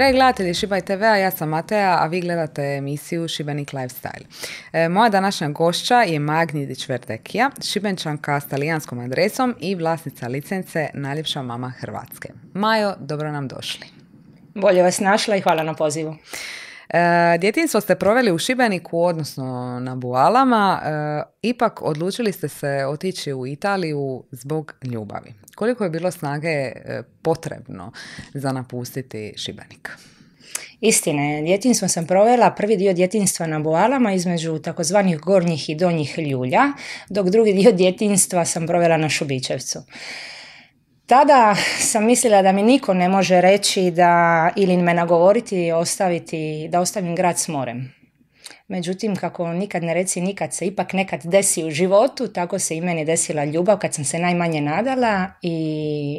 Dragi gledatelji Šibaj TV-a, ja sam Mateja, a vi gledate emisiju Šibenik Lifestyle. E, moja današnja gošća je Maja gnjidić šibenčanka s talijanskom adresom i vlasnica licence Najljepša mama Hrvatske. Majo, dobro nam došli. Bolje vas našla i hvala na pozivu. E, djetinstvo ste proveli u Šibeniku, odnosno na Bualama. E, ipak odlučili ste se otići u Italiju zbog ljubavi. Koliko je bilo snage e, potrebno za napustiti Šibenik? Istine, djetinstvo sam provela prvi dio djetinstva na Boalama između takozvanih gornjih i donjih ljulja, dok drugi dio djetinstva sam provela na Šubičevcu. Tada sam mislila da mi niko ne može reći da ili me nagovoriti ostaviti, da ostavim grad s morem. Međutim, kako nikad ne reci nikad se ipak nekad desi u životu, tako se i meni desila ljubav kad sam se najmanje nadala i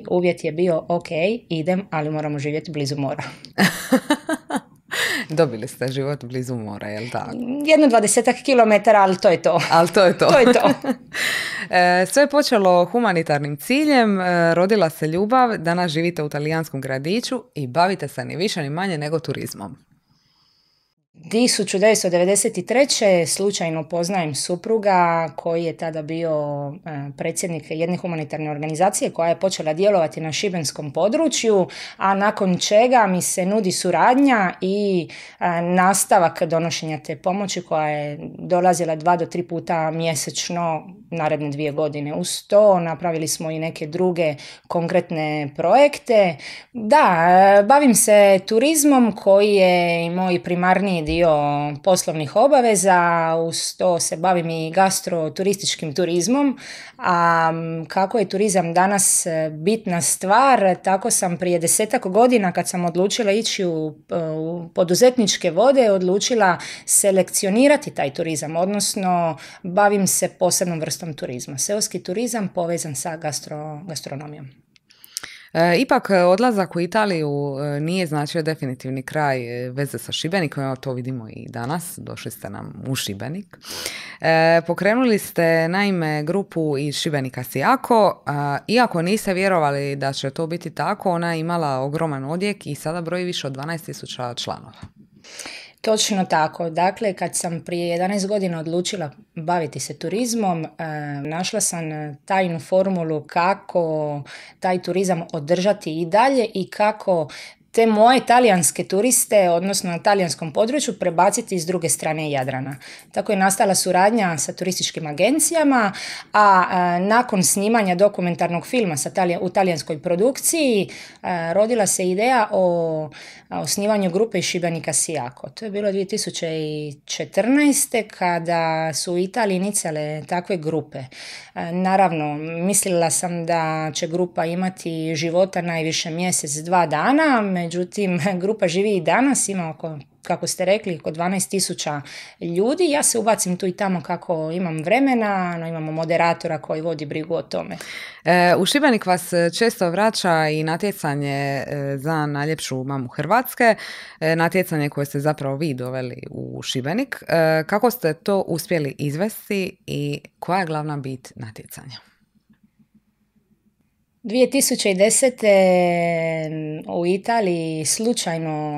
uvjet je bio ok, idem, ali moramo živjeti blizu mora. Dobili ste život blizu mora, jel tako? Jedno dvadesetak kilometara, ali to je to. Ali to je to. to, je to. E, sve je počelo humanitarnim ciljem, e, rodila se ljubav, danas živite u talijanskom gradiću i bavite se ni više ni manje nego turizmom. 1993. slučajno poznajem supruga koji je tada bio e, predsjednik jedne humanitarne organizacije koja je počela djelovati na šibenskom području, a nakon čega mi se nudi suradnja i e, nastavak donošenja te pomoći koja je dolazila dva do tri puta mjesečno naredne dvije godine. Uz to napravili smo i neke druge konkretne projekte. Da, e, bavim se turizmom koji je i moj primarniji dio poslovnih obaveza. Uz to se bavim i gastroturističkim turizmom. A kako je turizam danas e, bitna stvar, tako sam prije desetak godina kad sam odlučila ići u, e, u poduzetničke vode, odlučila selekcionirati taj turizam, odnosno bavim se posebnom vrstom vrstom turizma. Seoski turizam povezan sa gastro, gastronomijom. E, ipak e, odlazak u Italiju e, nije značio definitivni kraj veze sa Šibenikom, to vidimo i danas, došli ste nam u Šibenik. pokrenuli ste naime grupu iz Šibenika Sijako, iako niste vjerovali da će to biti tako, ona je imala ogroman odjek i sada broji više od 12.000 članova. Točno tako. Dakle, kad sam prije 11 godina odlučila baviti se turizmom, e, našla sam e, tajnu formulu kako taj turizam održati i dalje i kako te moje talijanske turiste, odnosno na talijanskom području, prebaciti iz druge strane Jadrana. Tako je nastala suradnja sa turističkim agencijama, a, e, nakon snimanja dokumentarnog filma u talijanskoj produkciji e, rodila se ideja o osnivanju grupe Šibenika Sijako. To je bilo 2014. kada su u Italiji nicale takve grupe. E, naravno, mislila sam da će grupa imati života najviše mjesec, dva dana, međutim grupa živi i danas, ima oko kako ste rekli, oko 12.000 ljudi. Ja se ubacim tu i tamo kako imam vremena, no imamo moderatora koji vodi brigu o tome. E, u Šibenik vas e, često vraća i natjecanje e, za najljepšu mamu Hrvatske, natjecanje koje ste zapravo vi doveli u Šibenik. kako ste to uspjeli izvesti i koja je glavna bit natjecanja? 2010. Mm, u Italiji slučajno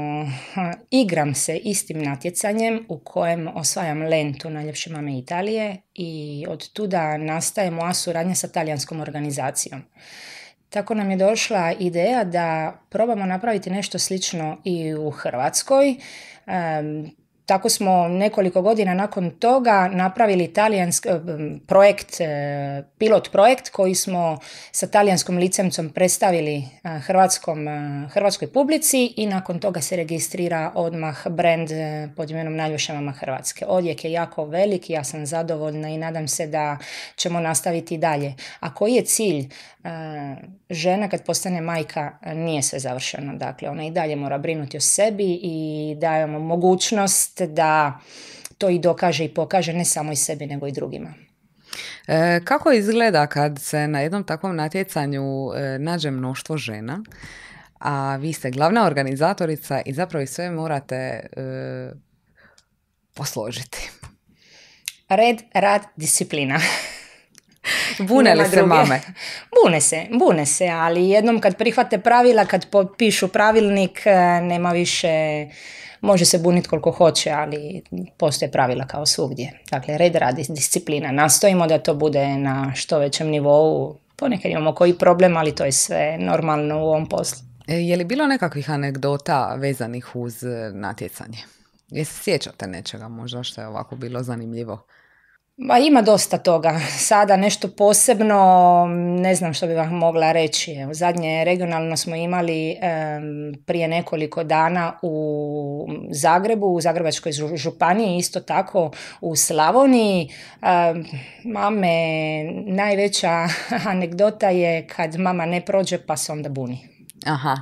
igram se istim natjecanjem u kojem osvajam lentu najljepše mame Italije i od tuda nastaje moja suradnja sa talijanskom organizacijom. Tako nam je došla ideja da probamo napraviti nešto slično i u Hrvatskoj tako smo nekoliko godina nakon toga napravili talijansk eh, projekt, eh, pilot projekt koji smo sa talijanskom licencom predstavili eh, hrvatskom, hrvatskoj publici i nakon toga se registrira odmah brand pod imenom mama Hrvatske. Odjek je jako velik, ja sam zadovoljna i nadam se da ćemo nastaviti dalje. A koji je cilj? Žena kad postane majka nije sve završeno. Dakle, ona i dalje mora brinuti o sebi i dajemo mogućnost da to i dokaže i pokaže ne samo i sebi nego i drugima. E, kako izgleda kad se na jednom takvom natjecanju e, nađe mnoštvo žena, a vi ste glavna organizatorica i zapravo i sve morate e, posložiti? Red, rad, disciplina. Bune li se mame? Bune se, bune se, ali jednom kad prihvate pravila, kad pišu pravilnik, eh, nema više, može se buniti koliko hoće, ali postoje pravila kao svugdje. Dakle, red radi, disciplina. Nastojimo da to bude na što većem nivou. Ponekad imamo koji problem, ali to je sve normalno u ovom poslu. E, je li bilo nekakvih anegdota vezanih uz eh, natjecanje? Jesi sjećate nečega možda što je ovako bilo zanimljivo? Ma ima dosta toga. Sada nešto posebno, ne znam što bi vam mogla reći. Zadnje regionalno smo imali prije nekoliko dana u Zagrebu, u Zagrebačkoj županiji, isto tako u Slavoniji. mame, najveća anegdota je kad mama ne prođe pa se onda buni. Aha.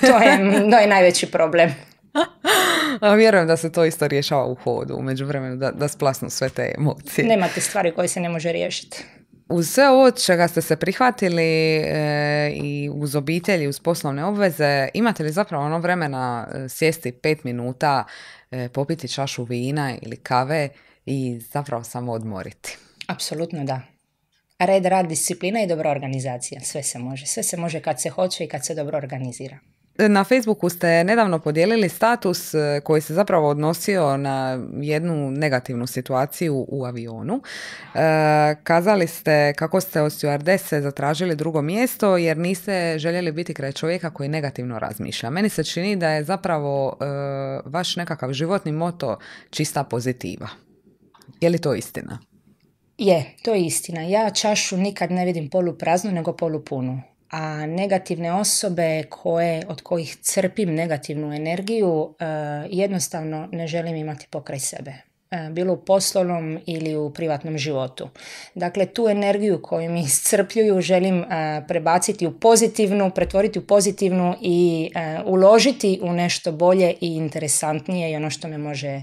to, je, to je najveći problem. A vjerujem da se to isto rješava u hodu, u međuvremenu da, da splasnu sve te emocije. Nemate stvari koje se ne može riješiti. Uz sve ovo čega ste se prihvatili e, i uz obitelji, uz poslovne obveze, imate li zapravo ono vremena e, sjesti pet minuta, e, popiti čašu vina ili kave i zapravo samo odmoriti? Apsolutno da. Red, rad, disciplina i dobra organizacija. Sve se može. Sve se može kad se hoće i kad se dobro organizira na Facebooku ste nedavno podijelili status e, koji se zapravo odnosio na jednu negativnu situaciju u avionu. E, kazali ste kako ste od stewardese zatražili drugo mjesto jer niste željeli biti kraj čovjeka koji negativno razmišlja. Meni se čini da je zapravo e, vaš nekakav životni moto čista pozitiva. Je li to istina? Je, to je istina. Ja čašu nikad ne vidim polupraznu nego polupunu a negativne osobe koje, od kojih crpim negativnu energiju e, jednostavno ne želim imati pokraj sebe e, bilo u poslovnom ili u privatnom životu. Dakle, tu energiju koju mi iscrpljuju želim e, prebaciti u pozitivnu, pretvoriti u pozitivnu i uložiti u nešto bolje i interesantnije i ono što me može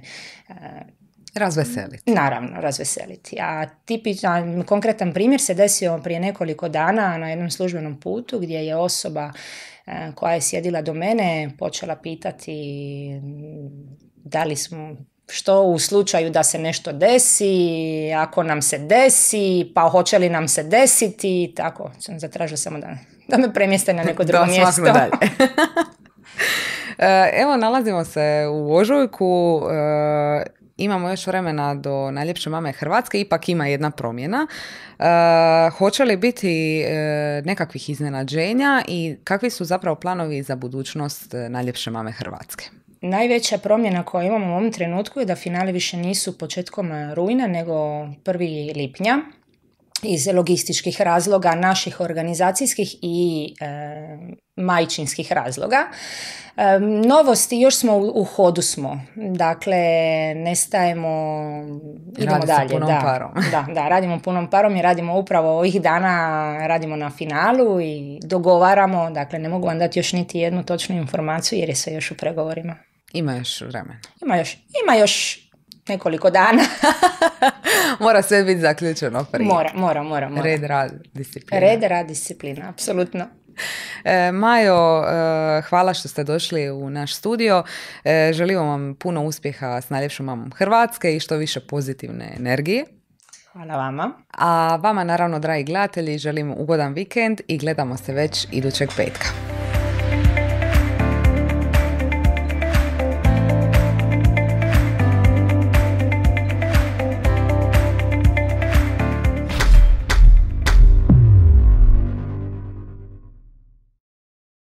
Razveseliti. Naravno, razveseliti. A tipičan, konkretan primjer se desio prije nekoliko dana na jednom službenom putu gdje je osoba e, koja je sjedila do mene počela pitati mm, da li smo što u slučaju da se nešto desi, ako nam se desi, pa hoće li nam se desiti, tako. Sam zatražila samo da, da me premjeste na neko drugo da, mjesto. Dalje. E, evo, nalazimo se u Ožujku. E, imamo još vremena do najljepše mame Hrvatske, ipak ima jedna promjena. E, hoće li biti e, nekakvih iznenađenja i kakvi su zapravo planovi za budućnost e, najljepše mame Hrvatske? Najveća promjena koja imamo u ovom trenutku je da finale više nisu početkom e, rujna nego prvi lipnja iz logističkih razloga, naših organizacijskih i e, majčinskih razloga. E, novosti još smo u, hodu smo, dakle nestajemo, stajemo, idemo dalje. Punom da, parom. da, da, radimo punom parom i radimo upravo ovih dana, radimo na finalu i dogovaramo, dakle ne mogu vam dati još niti jednu točnu informaciju jer je sve još u pregovorima. Ima još vremena. Ima još, ima još nekoliko dana. mora sve biti zaključeno prije. Mora, mora, mora. Red, rad, disciplina. Red, rad, disciplina, apsolutno. E, Majo, e, hvala što ste došli u naš studio. E, želimo vam puno uspjeha s najljepšom mamom Hrvatske i što više pozitivne energije. Hvala vama. A vama naravno, dragi gledatelji, želim ugodan vikend i gledamo se već idućeg petka.